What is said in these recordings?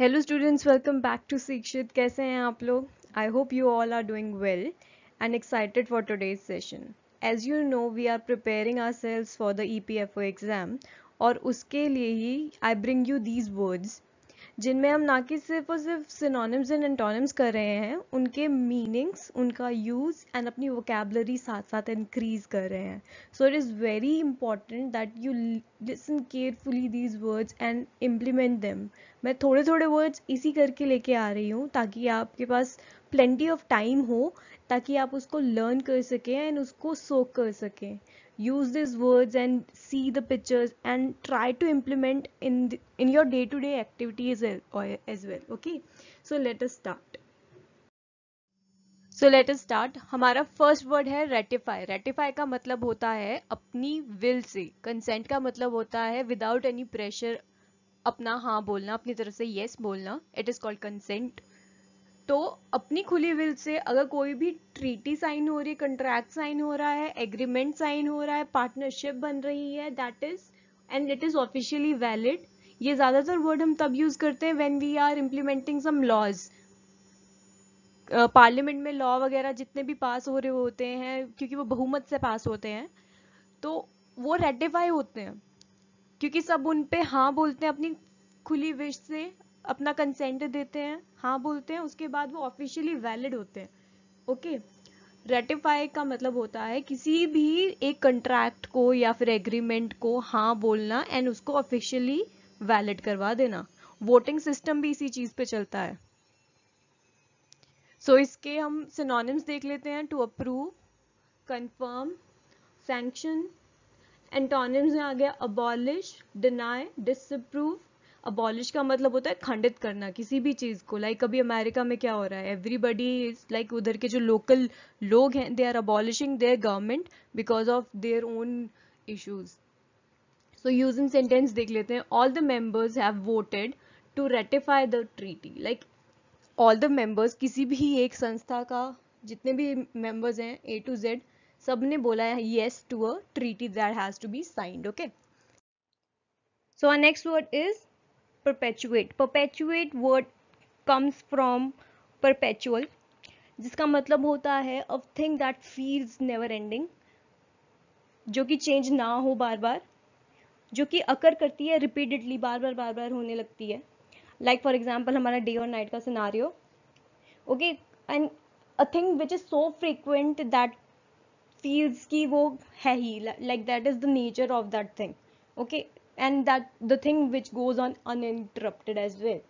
Hello students welcome back to Shikshit कैसे हैं आप लोग I hope you all are doing well and excited for today's session as you know we are preparing ourselves for the E P F O exam और उसके लिए ही I bring you these words जिनमें हम ना कि सिर्फ और सिर्फ सिनोनिम्स एंड एंटोनिम्स कर रहे हैं उनके मीनिंग्स उनका यूज़ एंड अपनी वोकेबलरी साथ साथ इंक्रीज कर रहे हैं so it is very important that you listen carefully these words and implement them मैं थोड़े थोड़े वर्ड्स इसी करके लेके आ रही हूँ ताकि आपके पास प्लेंटी ऑफ टाइम हो ताकि आप उसको लर्न कर सकें एंड उसको सोक कर सकें use these words and see the pictures and try to implement in the, in your day to day activities as, well, as well okay so let us start so let us start hamara first word hai ratify ratify ka matlab hota hai apni will se consent ka matlab hota hai without any pressure apna ha bolna apni taraf se yes bolna it is called consent तो अपनी खुली will say अगर कोई भी treaty sign हो रही है contract sign हो रहा है एग्रीमेंट साइन हो रहा है पार्टनरशिप बन रही है that is and it is officially valid ये ज़्यादातर वर्ड हम तब यूज़ करते हैं when we are implementing some laws parliament में लॉ वगैरह जितने भी पास हो रहे होते हैं क्योंकि वो बहुमत से पास होते हैं तो वो रेटिफाई होते हैं क्योंकि सब उन पे हाँ बोलते हैं अपनी खुली विश से अपना कंसेंट देते हैं हाँ बोलते हैं उसके बाद वो ऑफिशियली वैलिड होते हैं ओके रेटिफाई का मतलब होता है किसी भी एक कंट्रैक्ट को या फिर एग्रीमेंट को हाँ बोलना एंड उसको ऑफिशियली वैलिड करवा देना वोटिंग सिस्टम भी इसी चीज पे चलता है सो so, इसके हम सिनोनिम्स देख लेते हैं to approve confirm sanction antonyms में आ गया अबॉलिश डिनाई डिसअप्रूव अबॉलिश का मतलब होता है खंडित करना किसी भी चीज़ को लाइक like अभी अमेरिका में क्या हो रहा है एवरीबडी इज लाइक उधर के जो लोकल लोग हैं they are abolishing their government because of their own issues so in sentence देख लेते हैं all the members have voted to ratify the treaty like all the members किसी भी एक संस्था का जितने भी मेंबर्स हैं ए टू जेड सब ने बोला है yes to a treaty that has to be signed okay so our next word is perpetuate perpetuate word comes from perpetual जिसका मतलब होता है of thing that feels never ending जो कि change ना हो बार बार जो कि अकर करती है रिपीटेडली बार बार बार बार होने लगती है लाइक फॉर एग्जाम्पल हमारा डे और नाइट का scenario okay and a thing which is so frequent that feels की वो है ही like that is the nature of that thing okay and that the thing which goes on uninterrupted as well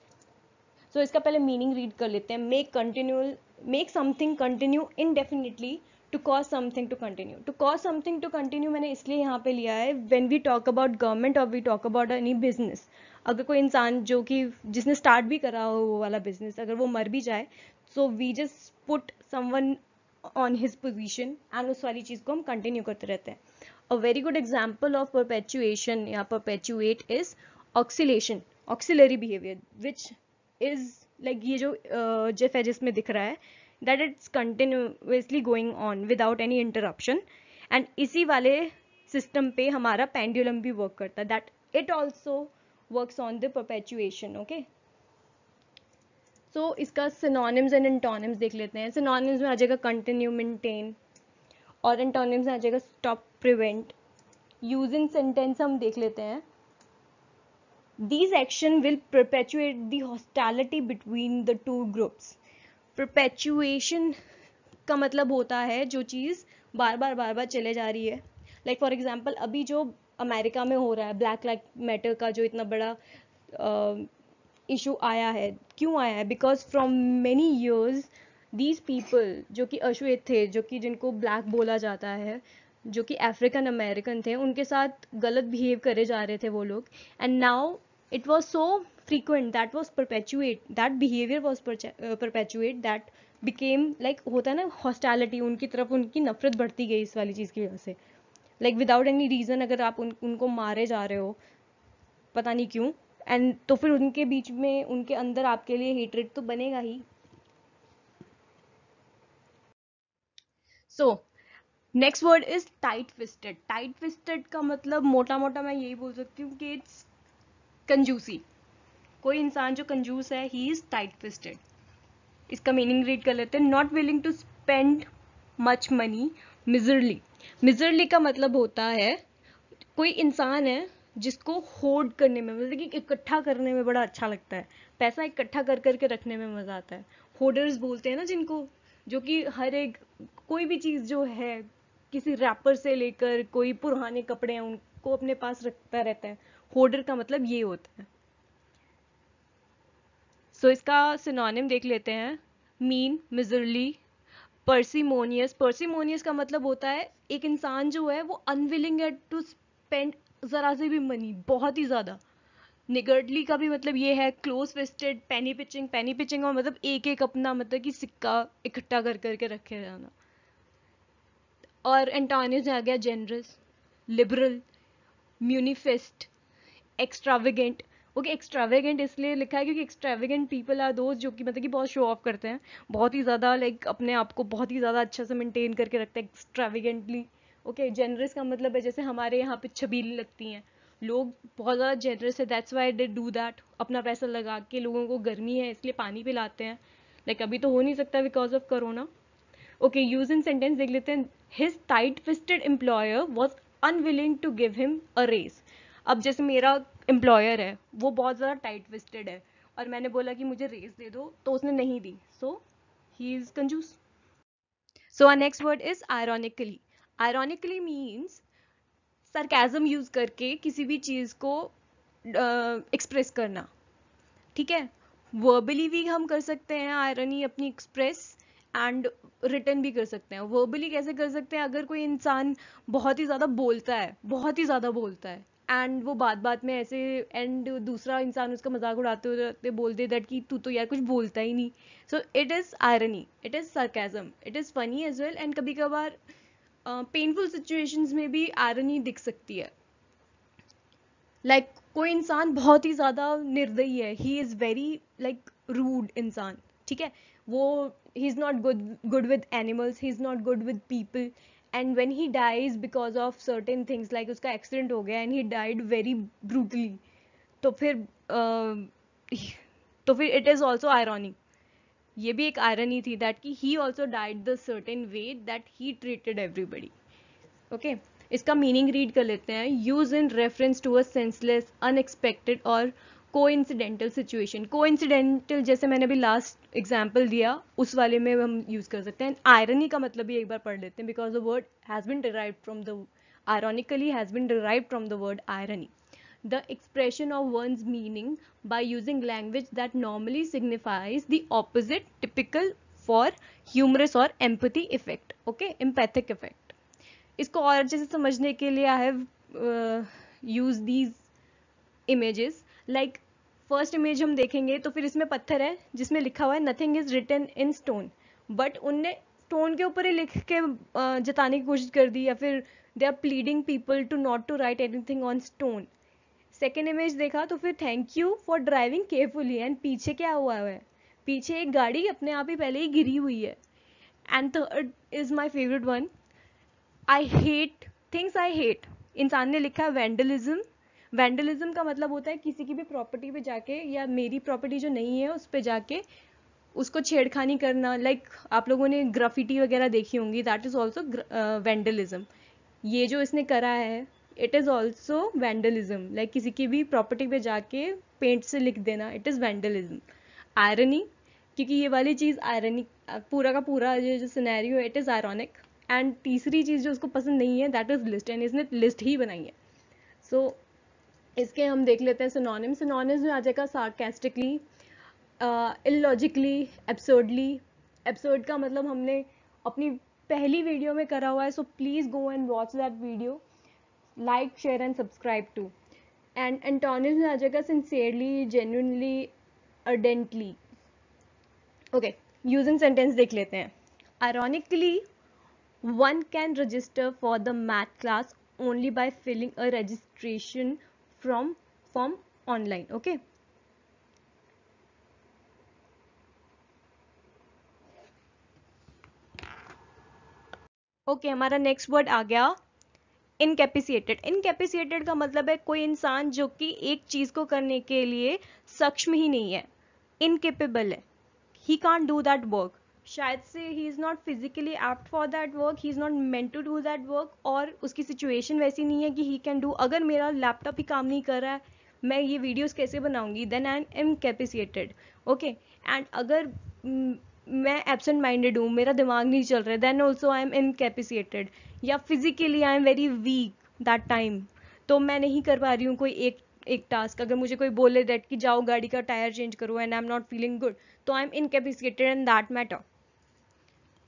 so इसका पहले meaning read कर लेते हैं make continual make something continue indefinitely to cause something to continue to cause something to continue मैंने इसलिए यहाँ पे लिया है when we talk about government और we talk about any business अगर कोई इंसान जो कि जिसने स्टार्ट भी करा हो वो वाला बिजनेस अगर वो मर भी जाए so we just put someone on his position and उस वाली चीज़ को हम कंटिन्यू करते रहते हैं A very good example of perpetuation yeah, perpetuate is oscillation auxiliary behavior, which is like ye jo GIF है जिसमें dikh raha hai that it's continuously going on without any interruption and isi wale system pe hamara pendulum bhi work karta that it also works on the perpetuation okay okay so इसका synonyms and antonyms देख लेते हैं synonyms में आ जाएगा continue maintain और antonyms में आ जाएगा स्टॉप prevent using sentence हम देख लेते हैं these action will perpetuate the hostility between the two groups perpetuation का मतलब होता है जो चीज़ बार बार बार बार चले जा रही है लाइक फॉर एग्जाम्पल अभी जो अमेरिका में हो रहा है ब्लैक लाइफ मैटर का जो इतना बड़ा इशू uh, आया है क्यों आया है because from many years these people जो कि अश्वेत थे जो कि जिनको ब्लैक बोला जाता है जो कि अफ्रीकन अमेरिकन थे उनके साथ गलत बिहेव करे जा रहे थे वो लोग and now it was so frequent that was perpetuate that behaviour was perpetuate that became like होता है ना हॉस्टैलिटी उनकी तरफ उनकी नफरत बढ़ती गई इस वाली चीज़ की वजह से लाइक विदाउट एनी रीज़न अगर आप उन उनको मारे जा रहे हो पता नहीं क्यों एंड तो फिर उनके बीच में उनके अंदर आपके लिए हेटरेट तो बनेगा ही so so, next word is tight fisted tight fisted का मतलब मोटा मोटा मैं यही बोल सकती हूँ कि इट्स कंजूसी कोई इंसान जो कंजूस है ही इज टाइट फिस्टेड इसका मीनिंग रीड कर लेते हैं not willing to spend much money miserly miserly का मतलब होता है कोई इंसान है जिसको होल्ड करने में मतलब कि इकट्ठा करने में बड़ा अच्छा लगता है पैसा इकट्ठा कर करके रखने में मज़ा आता है होल्डर्स बोलते हैं ना जिनको जो कि हर एक कोई भी चीज़ जो है किसी रैपर से लेकर कोई पुराने कपड़े हैं उनको अपने पास रखता रहता है होर्डर का मतलब ये होता है सो so, इसका सिनोनिम देख लेते हैं मीन मिजरली परसीमोनियस परसिमोनियस का मतलब होता है एक इंसान जो है वो अनविलिंग है टू स्पेंड ज़रा से भी मनी बहुत ही ज़्यादा निगर्डली का भी मतलब ये है close fisted penny pinching penny pinching का मतलब एक एक अपना मतलब कि सिक्का इकट्ठा कर करके रखे जाना और एंटोनिज आ गया generous liberal munificent extravagant okay extravagant इसलिए लिखा है क्योंकि एक्स्ट्रावेगेंट पीपल आर दोस्त जो कि मतलब कि बहुत शो ऑफ करते हैं बहुत ही ज़्यादा लाइक अपने आप को बहुत ही ज़्यादा अच्छा से मेंटेन करके रखते हैं एक्स्ट्रावेगेंटली ओके जेनरस का मतलब है जैसे हमारे यहाँ पे छबील लगती हैं लोग बहुत ज़्यादा जेनरस है that's why they do that अपना पैसा लगा के लोगों को गर्मी है इसलिए पानी पिलाते हैं लाइक like, अभी तो हो नहीं सकता because of corona okay use in sentence देख लेते हैं his tight fisted employer was unwilling to give him a raise अब जैसे मेरा एम्प्लॉयर है वो बहुत ज़्यादा टाइट फिस्टेड है और मैंने बोला कि मुझे रेस दे दो तो उसने नहीं दी सो ही इज़ कंजूस so our next word is ironically ironically means sarcasm use करके किसी भी चीज़ को एक्सप्रेस uh, करना ठीक है वर्बली भी हम कर सकते हैं आयरनी अपनी एक्सप्रेस एंड रिटर्न भी कर सकते हैं वर्बली कैसे कर सकते हैं अगर कोई इंसान बहुत ही ज़्यादा बोलता है बहुत ही ज़्यादा बोलता है एंड वो बात बात में ऐसे एंड दूसरा इंसान उसका मजाक उड़ाते उड़ाते बोल दे दैट कि तू तो यार कुछ बोलता ही नहीं so it is irony it is sarcasm it is funny as well and कभी कभार पेनफुल सिचुएशंस में भी आयरनी दिख सकती है लाइक like, कोई इंसान बहुत ही ज़्यादा निर्दयी है he is very like rude इंसान ठीक है वो he is not good good with animals he is not good with people and when he dies because of certain things like उसका एक्सीडेंट हो गया and he died very brutally तो फिर uh, तो फिर इट इज़ ऑल्सो आयरॉनिक ये भी एक आयरनी थी दैट कि he also died the certain way that he treated everybody okay इसका मीनिंग रीड कर लेते हैं use in reference to a senseless unexpected or को इंसिडेंटल सिचुएशन को इंसिडेंटल जैसे मैंने अभी लास्ट एग्जाम्पल दिया उस वाले में हम यूज़ कर सकते हैं आयरनी का मतलब भी एक बार पढ़ लेते हैं because the word has been derive from the ironically has been derive from the word irony the expression of one's meaning by using language that normally signifies the opposite typical for humorous or empathy effect okay empathic effect इसको और अच्छे से समझने के लिए I have use these images like first image हम देखेंगे तो फिर इसमें पत्थर है जिसमें लिखा हुआ है nothing is written in stone but उनने स्टोन के ऊपर ही लिख के जताने की कोशिश कर दी या फिर they are pleading people to not to write anything on stone second image देखा तो फिर thank you for driving carefully and पीछे क्या हुआ है पीछे एक गाड़ी अपने आप ही पहले ही गिरी हुई है and third is my favourite one I hate things I hate इंसान ने लिखा है वेंडलिज्म वैंडलिज्म का मतलब होता है किसी की भी प्रॉपर्टी पे जाके या मेरी प्रॉपर्टी जो नहीं है उस पर जाके उसको छेड़खानी करना लाइक like, आप लोगों ने ग्राफिटी वगैरह देखी होंगी दैट इज़ ऑल्सो वैंडलिज्म ये जो इसने करा है it is also vandalism like किसी की भी प्रॉपर्टी पे जाके पेंट से लिख देना इट इज़ वैंडलिज्म आयरनी क्योंकि ये वाली चीज़ आयरनी uh, पूरा का पूरा ये जो सिनेरियो है इट इज़ आयरॉनिक एंड तीसरी चीज़ जो उसको पसंद नहीं है दैट इज़ लिस्ट एंड इसने लिस्ट ही बनाई है सो so, इसके हम देख लेते हैं सोनोनिम सिनोनिम्स में आ जाएगा सार्केस्टिकली इलॉजिकली एब्सर्डली एब्सर्ड का मतलब हमने अपनी पहली वीडियो में करा हुआ है so please go and watch that video like share and subscribe to and antonyms में आ जाएगा sincerely genuinely ardently okay using sentence देख लेते हैं ironically one can register for the math class only by filling a registration from form online okay okay okay, हमारा next word आ गया incapacitated इनकेपिसिएटेड का मतलब है कोई इंसान जो कि एक चीज को करने के लिए सक्षम ही नहीं है इनकेपेबल है he can't do that work शायद से he is not physically apt for that work he is not meant to do that work और उसकी सिचुएशन वैसी नहीं है कि ही कैन डू अगर मेरा लैपटॉप ही काम नहीं कर रहा है मैं ये वीडियोस कैसे बनाऊंगी then I am capacitated okay and अगर मैं एबसेंट माइंडेड हूँ मेरा दिमाग नहीं चल रहा है then also I am incapacitated या physically I am very weak that time तो मैं नहीं कर पा रही हूँ कोई एक एक टास्क अगर मुझे कोई बोले दैट कि जाओ गाड़ी का टायर चेंज करो and I am not feeling good तो I am incapacitated in that matter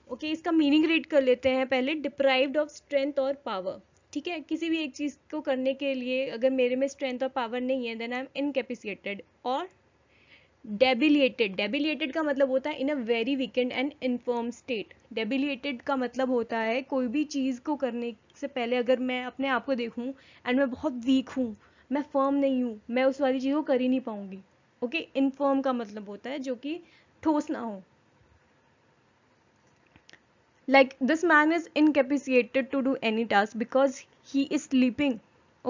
okay okay, इसका मीनिंग रीड कर लेते हैं पहले deprived of strength or power ठीक है किसी भी एक चीज़ को करने के लिए अगर मेरे में स्ट्रेंथ और पावर नहीं है देन आई एम इनकेपिसिएटेड और डेबिलिएटेड डेबिलिएटेड का मतलब होता है in a very weakened and infirm state debilitated का मतलब होता है कोई भी चीज़ को करने से पहले अगर मैं अपने आप को देखूँ एंड मैं बहुत वीक हूँ मैं फर्म नहीं हूँ मैं उस वाली चीज़ को कर ही नहीं पाऊँगी ओके okay? इनफर्म का मतलब होता है जो कि ठोस ना हो like this man is incapacitated to do any task because he is sleeping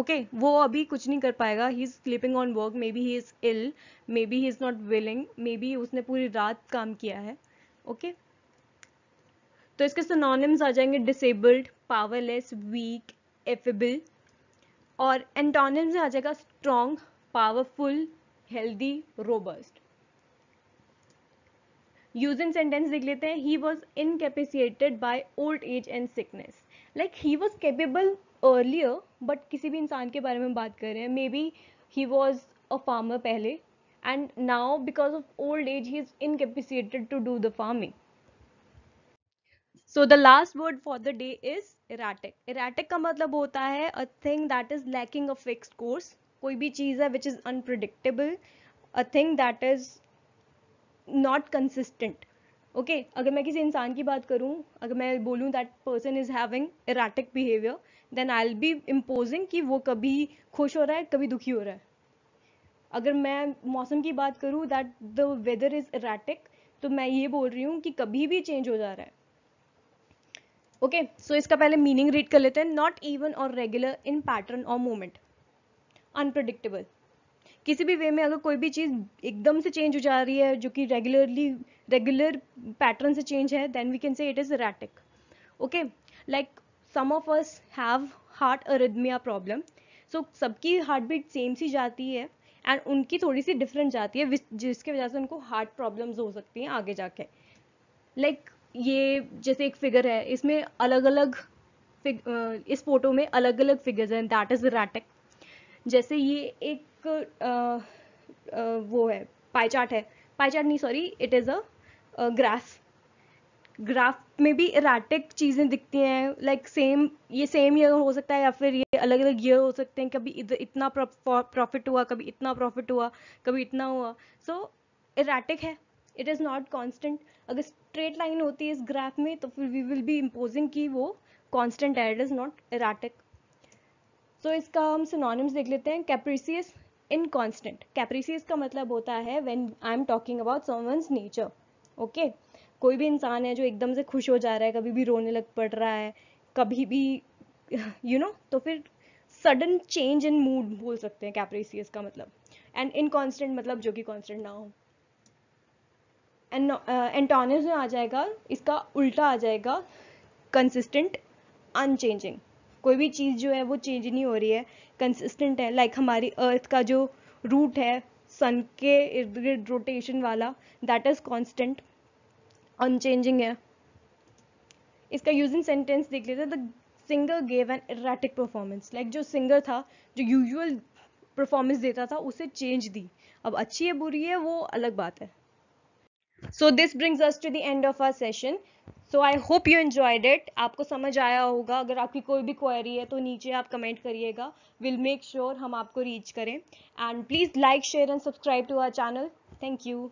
okay वो अभी कुछ नहीं कर पाएगा he is sleeping on work maybe he is ill maybe he is not willing maybe उसने पूरी रात काम किया है ओके okay? तो इसके सिनोनिम्स आ जाएंगे डिसेबल्ड पावरलेस वीक एफेबल और एंटोनिम्स में आ जाएगा strong powerful healthy robust use in sentence देख लेते हैं he was incapacitated by old age and sickness like he was capable earlier but किसी भी इंसान के बारे में बात कर रहे हैं maybe he was a farmer पहले and now because of old age he is incapacitated to do the farming so the last word for the day is erratic erratic का मतलब होता है a thing that is lacking a fix course कोई भी चीज़ है which is unpredictable a thing that is not consistent okay अगर मैं किसी इंसान की बात करूं अगर मैं बोलूँ that person is having erratic behaviour then I be imposing कि वो कभी खुश हो रहा है कभी दुखी हो रहा है अगर मैं मौसम की बात करूं that the weather is erratic तो मैं ये बोल रही हूँ कि कभी भी चेंज हो जा रहा है ओके okay, सो so इसका पहले मीनिंग रीड कर लेते हैं नॉट इवन और रेगुलर इन पैटर्न और मोमेंट अनप्रडिक्टेबल किसी भी वे में अगर कोई भी चीज़ एकदम से चेंज हो जा रही है जो कि रेगुलरली रेगुलर पैटर्न से चेंज है then we can say it is erratic okay like some of us have heart arrhythmia problem so सबकी हार्ट बीट सेम सी जाती है एंड उनकी थोड़ी सी डिफरेंट जाती है जिसकी वजह से उनको हार्ट प्रॉब्लम्स हो सकती हैं आगे जाके लाइक like, ये जैसे एक फिगर है इसमें अलग अलग इस फोटो में अलग अलग फिगर्स हैं दैट इज़ रैटिक जैसे ये एक आ, वो है पाई चार्ट है पाई चार्ट नहीं sorry it is a graph graph में भी इराटिक चीज़ें दिखती हैं लाइक सेम ये सेम ईयर हो सकता है या फिर ये अलग अलग ईयर हो सकते हैं कभी इधर इतना प्रॉफिट हुआ कभी इतना प्रॉफिट हुआ कभी इतना हुआ सो so, इराटिक है इट इज़ नॉट कॉन्स्टेंट अगर स्ट्रेट लाइन होती है इस ग्राफ में तो फिर वी विल बी इम्पोजिंग की वो कॉन्स्टेंट है it is not erratic so इसका हम सिनोनिम्स देख लेते हैं कैप्रिसियस इनकॉन्स्टेंट कैप्रीसीज का मतलब होता है when I am talking about someone's nature okay कोई भी इंसान है जो एकदम से खुश हो जा रहा है कभी भी रोने लग पड़ रहा है कभी भी यू you नो know, तो फिर सडन चेंज इन मूड बोल सकते हैं कैप्रीसीज का मतलब एंड इनकॉन्स्टेंट मतलब जो कि कॉन्स्टेंट ना हो एंड uh, में आ जाएगा इसका उल्टा आ जाएगा कंसिस्टेंट अनचेंजिंग कोई भी चीज़ जो है वो चेंज नहीं हो रही है कंसिस्टेंट है लाइक like हमारी अर्थ का जो रूट है सन के इर्द गिर्द रोटेशन वाला दैट इज कॉन्स्टेंट अनचेंजिंग है इसका यूजिंग सेंटेंस देख लेते हैं the singer gave an erratic performance like जो सिंगर था जो यूजुअल परफॉर्मेंस देता था उसे चेंज दी अब अच्छी है बुरी है वो अलग बात है so this brings us to the end of our session so I hope you enjoyed it आपको समझ आया होगा अगर आपकी कोई भी क्वेरी है तो नीचे आप कमेंट करिएगा विल मेक श्योर हम आपको रीच करें and please like share and subscribe to our channel thank you